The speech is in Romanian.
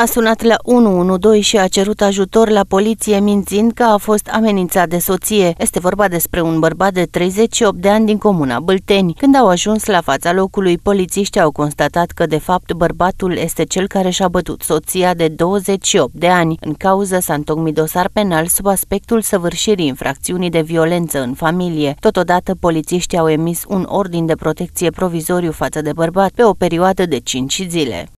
a sunat la 112 și a cerut ajutor la poliție mințind că a fost amenințat de soție. Este vorba despre un bărbat de 38 de ani din comuna Bâlteni. Când au ajuns la fața locului, polițiștii au constatat că de fapt bărbatul este cel care și-a bătut soția de 28 de ani. În cauză s-a întocmit dosar penal sub aspectul săvârșirii infracțiunii de violență în familie. Totodată, polițiștii au emis un ordin de protecție provizoriu față de bărbat pe o perioadă de 5 zile.